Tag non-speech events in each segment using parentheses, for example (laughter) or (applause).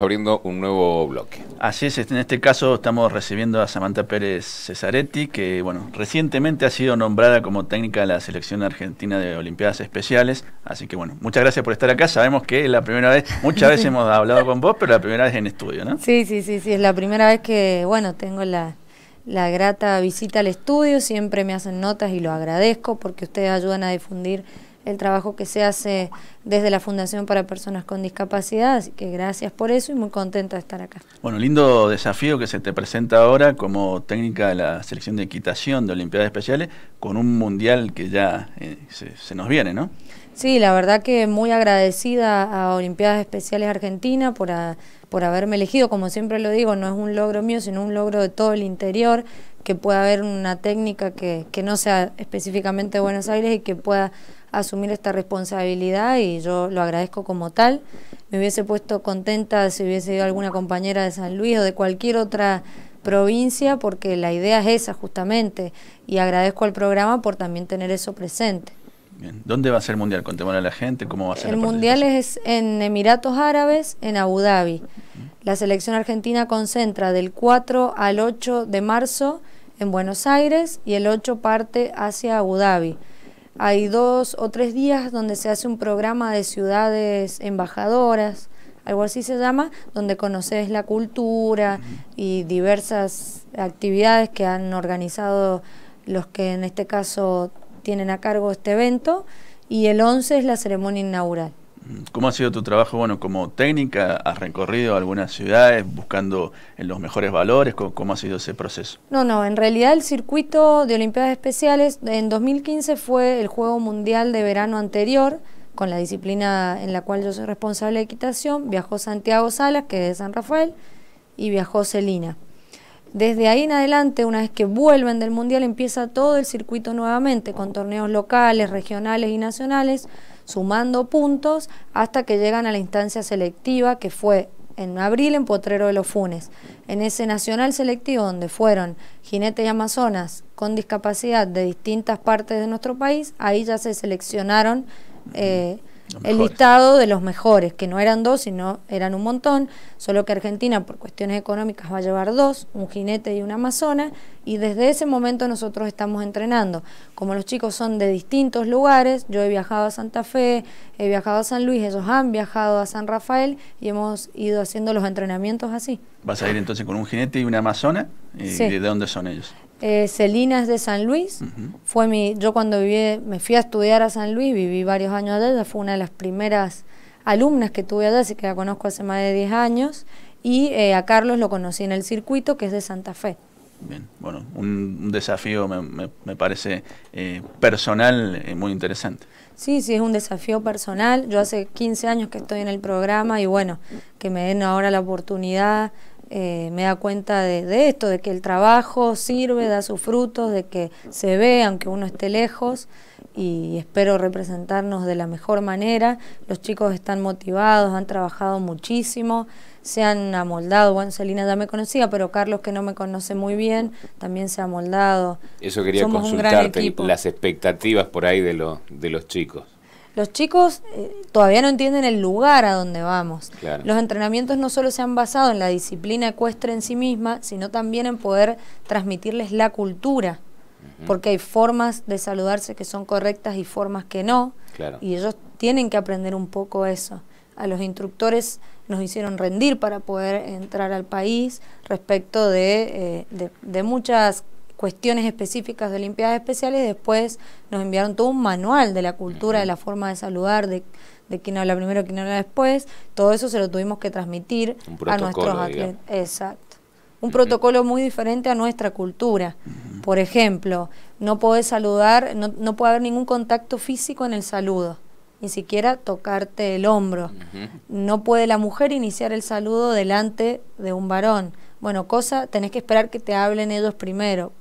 abriendo un nuevo bloque. Así es, en este caso estamos recibiendo a Samantha Pérez Cesaretti, que bueno, recientemente ha sido nombrada como técnica de la selección argentina de Olimpiadas Especiales. Así que bueno, muchas gracias por estar acá. Sabemos que es la primera vez, muchas veces (laughs) hemos hablado con vos, pero la primera vez en estudio, ¿no? Sí, sí, sí, sí, es la primera vez que, bueno, tengo la, la grata visita al estudio, siempre me hacen notas y lo agradezco porque ustedes ayudan a difundir el trabajo que se hace desde la Fundación para Personas con Discapacidad, así que gracias por eso y muy contenta de estar acá. Bueno, lindo desafío que se te presenta ahora como técnica de la selección de equitación de Olimpiadas Especiales con un mundial que ya eh, se, nos viene, ¿no? Sí, la verdad que muy agradecida a Olimpiadas Especiales Argentina por, por haberme elegido. Como siempre lo digo, no es un logro mío, sino un logro de todo el interior, que pueda haber una técnica que, que no sea específicamente de Buenos Aires y que pueda asumir esta responsabilidad y yo lo agradezco como tal. Me hubiese puesto contenta si hubiese ido alguna compañera de San Luis o de cualquier otra provincia porque la idea es esa justamente y agradezco al programa por también tener eso presente. ¿Dónde va a ser el Mundial? Contémosle a la gente cómo va a ser. El Mundial es en Emiratos Árabes, en Abu Dhabi. La selección argentina concentra del 4 al 8 de marzo en Buenos Aires y el 8 parte hacia Abu Dhabi. Hay dos o tres días donde se hace un programa de ciudades embajadoras, algo así se llama, donde conoces la cultura y diversas actividades que han organizado los que en este caso tienen a cargo este evento. Y el 11 es la ceremonia inaugural. ¿Cómo ha sido tu trabajo? Bueno, como técnica, ¿has recorrido algunas ciudades buscando los mejores valores? ¿Cómo, ¿Cómo, ha sido ese proceso? No, no, en realidad el circuito de Olimpiadas Especiales en 2015 fue el Juego Mundial de Verano anterior, con la disciplina en la cual yo soy responsable de equitación. Viajó Santiago Salas, que es de San Rafael, y viajó Celina. Desde ahí en adelante, una vez que vuelven del Mundial, empieza todo el circuito nuevamente, con torneos locales, regionales y nacionales sumando puntos hasta que llegan a la instancia selectiva que fue en abril en Potrero de los Funes. En ese nacional selectivo donde fueron jinetes y amazonas con discapacidad de distintas partes de nuestro país, ahí ya se seleccionaron eh, el listado de los mejores, que no eran dos, sino eran un montón, solo que Argentina por cuestiones económicas va a llevar dos, un jinete y una amazona, y desde ese momento nosotros estamos entrenando. Como los chicos son de distintos lugares, yo he viajado a Santa Fe, he viajado a San Luis, ellos han viajado a San Rafael y hemos ido haciendo los entrenamientos así. ¿Vas a ir entonces con un jinete y una amazona? ¿Y de dónde son ellos? Celina eh, es de San Luis. Fue mi, yo cuando viví, me fui a estudiar a San Luis, viví varios años allá, fue una de las primeras alumnas que tuve allá, así que la conozco hace más de 10 años. Y eh, a Carlos lo conocí en el circuito, que es de Santa Fe. Bien, bueno, un, desafío me, parece eh, personal muy interesante. Sí, sí, es un desafío personal. Yo hace 15 años que estoy en el programa y bueno, que me den ahora la oportunidad eh, me da cuenta de, esto, de que el trabajo sirve, da sus frutos, de que se ve aunque uno esté lejos y espero representarnos de la mejor manera. Los chicos están motivados, han trabajado muchísimo, se han amoldado. Bueno, Selina ya me conocía, pero Carlos que no me conoce muy bien también se ha amoldado. Eso quería consultarte, las expectativas por ahí de, de los chicos los chicos eh, todavía no entienden el lugar a donde vamos. Los entrenamientos no solo se han basado en la disciplina ecuestre en sí misma, sino también en poder transmitirles la cultura, porque hay formas de saludarse que son correctas y formas que no, y ellos tienen que aprender un poco eso. A los instructores nos hicieron rendir para poder entrar al país respecto de, eh, de, de muchas cuestiones específicas de Olimpiadas Especiales, después nos enviaron todo un manual de la cultura, de la forma de saludar, de, quién habla primero, quién habla después, todo eso se lo tuvimos que transmitir a nuestros atletas. Exacto. Un protocolo muy diferente a nuestra cultura. Por ejemplo, no podés saludar, no, puede haber ningún contacto físico en el saludo, ni siquiera tocarte el hombro. No puede la mujer iniciar el saludo delante de un varón. Bueno, cosa, tenés que esperar que te hablen ellos primero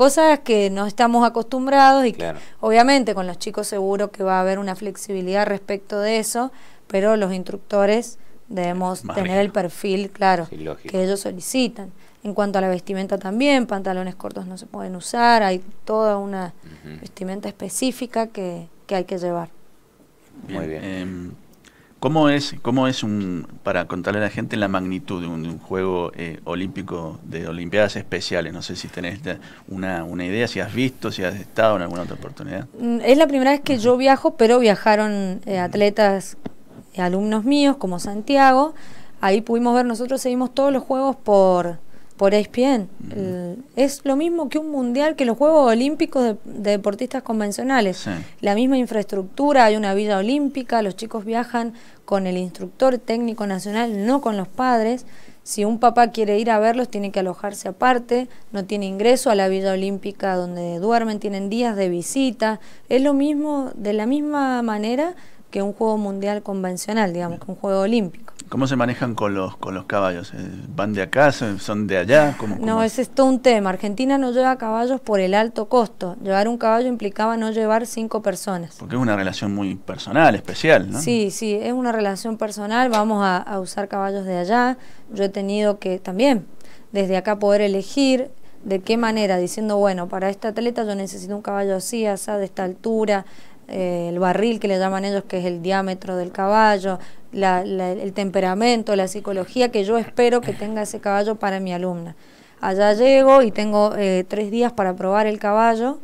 cosas que no estamos acostumbrados y que, obviamente con los chicos seguro que va a haber una flexibilidad respecto de eso, pero los instructores debemos tener el perfil claro que ellos solicitan. En cuanto a la vestimenta también, pantalones cortos no se pueden usar, hay toda una vestimenta específica que, que, hay que llevar. Muy bien. Em, ¿Cómo es, cómo es un, para contarle a la gente la magnitud de un, juego eh, olímpico, de Olimpiadas especiales? No sé si tenés una, idea, si has visto, si has estado en alguna otra oportunidad. Mm, es la primera vez que yo viajo, pero viajaron eh, atletas, alumnos míos, como Santiago. Ahí pudimos ver, nosotros seguimos todos los juegos por, por ESPN. es lo mismo que un mundial que los Juegos Olímpicos de, deportistas convencionales. La misma infraestructura, hay una villa olímpica, los chicos viajan con el instructor técnico nacional, no con los padres. Si un papá quiere ir a verlos, tiene que alojarse aparte, no tiene ingreso a la Villa Olímpica donde duermen, tienen días de visita. Es lo mismo, de la misma manera, que un juego mundial convencional, digamos, que un juego olímpico. ¿Cómo se manejan con los, con los caballos? Eh, ¿Van de acá? ¿Son de allá? No, es todo un tema. Argentina no lleva caballos por el alto costo. Llevar un caballo implicaba no llevar cinco personas. Porque es una relación muy personal, especial, ¿no? Sí, sí, es una relación personal. Vamos a, usar caballos de allá. Yo he tenido que también desde acá poder elegir de qué manera, diciendo, bueno, para este atleta yo necesito un caballo así, así, de esta altura, eh, el barril que le llaman ellos, que es el diámetro del caballo, el temperamento, la psicología que yo espero que tenga ese caballo para mi alumna. Allá llego y tengo eh, tres días para probar el caballo.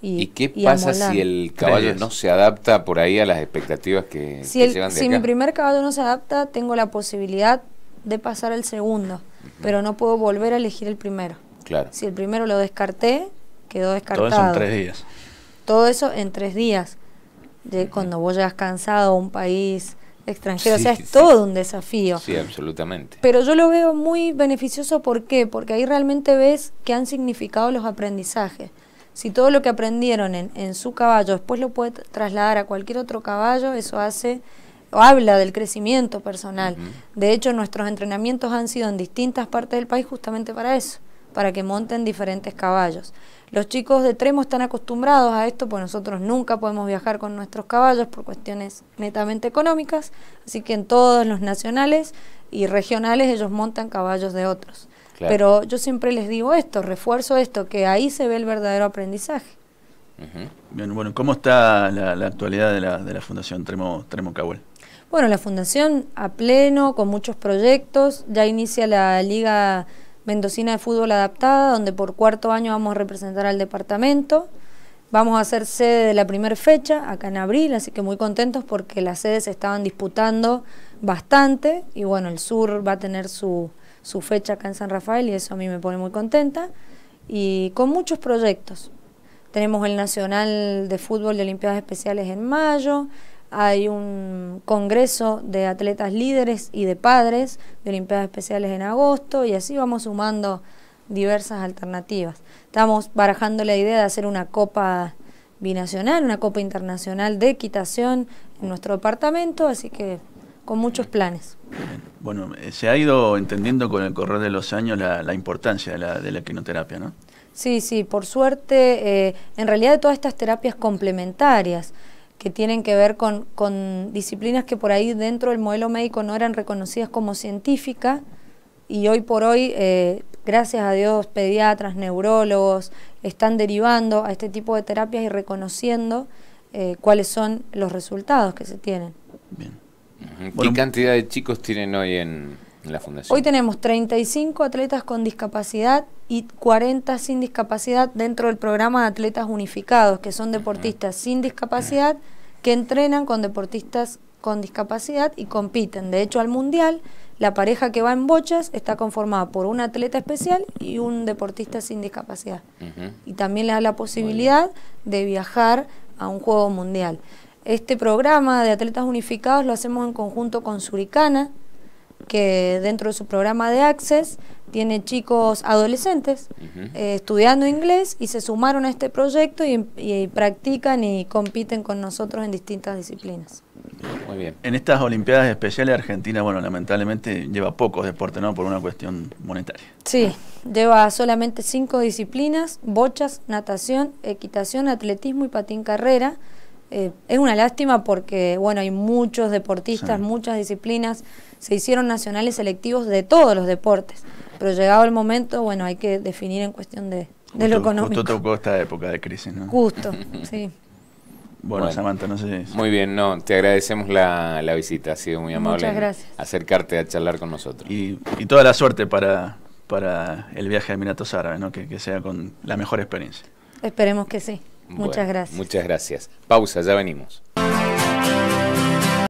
¿Y, qué pasa si el caballo no se adapta por ahí a las expectativas que, si el, llevan Si mi primer caballo no se adapta, tengo la posibilidad de pasar al segundo, pero no puedo volver a elegir el primero. Claro. Si el primero lo descarté, quedó descartado. Todo eso en tres días. Todo eso en tres días cuando vos llegas cansado a un país extranjero, o sea, es todo un desafío. Sí, absolutamente. Pero yo lo veo muy beneficioso, ¿por qué? Porque ahí realmente ves que han significado los aprendizajes. Si todo lo que aprendieron en, en su caballo después lo puede trasladar a cualquier otro caballo, eso hace habla del crecimiento personal. De hecho, nuestros entrenamientos han sido en distintas partes del país justamente para eso para que monten diferentes caballos. Los chicos de Tremo están acostumbrados a esto, pues nosotros nunca podemos viajar con nuestros caballos por cuestiones netamente económicas, así que en todos los nacionales y regionales ellos montan caballos de otros. Pero yo siempre les digo esto, refuerzo esto, que ahí se ve el verdadero aprendizaje. bueno, ¿cómo está la, actualidad de la, Fundación Tremo, Tremo Bueno, la Fundación a pleno, con muchos proyectos, ya inicia la Liga Mendocina de Fútbol Adaptada, donde por cuarto año vamos a representar al departamento. Vamos a hacer sede de la primera fecha, acá en abril, así que muy contentos porque las sedes estaban disputando bastante y bueno, el sur va a tener su, su fecha acá en San Rafael y eso a mí me pone muy contenta. Y con muchos proyectos. Tenemos el Nacional de Fútbol de Olimpiadas Especiales en mayo, hay un congreso de atletas líderes y de padres de Olimpiadas Especiales en agosto y así vamos sumando diversas alternativas. Estamos barajando la idea de hacer una copa binacional, una copa internacional de equitación en nuestro departamento, así que con muchos planes. Bueno, eh, se ha ido entendiendo con el correr de los años la, importancia de la, de quinoterapia, ¿no? Sí, sí, por suerte, eh, en realidad todas estas terapias complementarias, que tienen que ver con, disciplinas que por ahí dentro del modelo médico no eran reconocidas como científicas y hoy por hoy, eh, gracias a Dios, pediatras, neurólogos están derivando a este tipo de terapias y reconociendo eh, cuáles son los resultados que se tienen. ¿Qué cantidad de chicos tienen hoy en, Hoy tenemos 35 atletas con discapacidad y 40 sin discapacidad dentro del programa de atletas unificados, que son deportistas sin discapacidad que entrenan con deportistas con discapacidad y compiten. De hecho, al Mundial, la pareja que va en bochas está conformada por un atleta especial y un deportista sin discapacidad. Y también le da la posibilidad de viajar a un juego mundial. Este programa de atletas unificados lo hacemos en conjunto con Suricana, que dentro de su programa de Access tiene chicos adolescentes eh, estudiando inglés y se sumaron a este proyecto y, y, practican y compiten con nosotros en distintas disciplinas. Muy bien. En estas Olimpiadas Especiales Argentina, bueno, lamentablemente lleva pocos deportes, ¿no? Por una cuestión monetaria. Sí, lleva solamente cinco disciplinas, bochas, natación, equitación, atletismo y patín carrera. Eh, es una lástima porque, bueno, hay muchos deportistas, muchas disciplinas, se hicieron nacionales selectivos de todos los deportes, pero llegado el momento, bueno, hay que definir en cuestión de, de lo económico. Justo tocó esta época de crisis, Justo, (laughs) sí. Bueno, Samantha, no sé. Si... Muy bien, no, te agradecemos la, visita, ha sido muy amable. gracias. Acercarte a charlar con nosotros. Y, y toda la suerte para, para el viaje a Emiratos Árabes, ¿no? que sea con la mejor experiencia. Esperemos que sí. Muchas gracias. Muchas gracias. Pausa, ya venimos.